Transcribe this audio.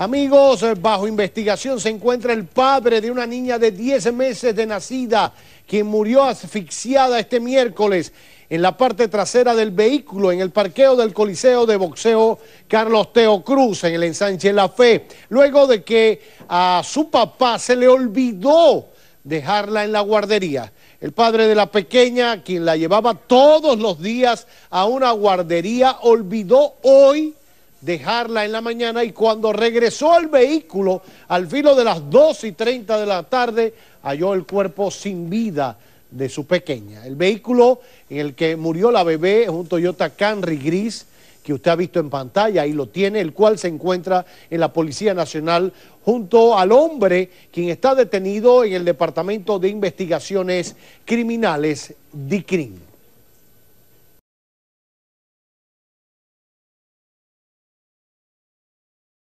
Amigos, eh, bajo investigación se encuentra el padre de una niña de 10 meses de nacida, quien murió asfixiada este miércoles en la parte trasera del vehículo, en el parqueo del Coliseo de Boxeo Carlos Teo Cruz, en el ensanche La Fe, luego de que a su papá se le olvidó dejarla en la guardería. El padre de la pequeña, quien la llevaba todos los días a una guardería, olvidó hoy dejarla en la mañana y cuando regresó al vehículo al filo de las 2 y 30 de la tarde halló el cuerpo sin vida de su pequeña. El vehículo en el que murió la bebé es un Toyota Camry gris que usted ha visto en pantalla y lo tiene, el cual se encuentra en la Policía Nacional junto al hombre quien está detenido en el Departamento de Investigaciones Criminales, DICRIM.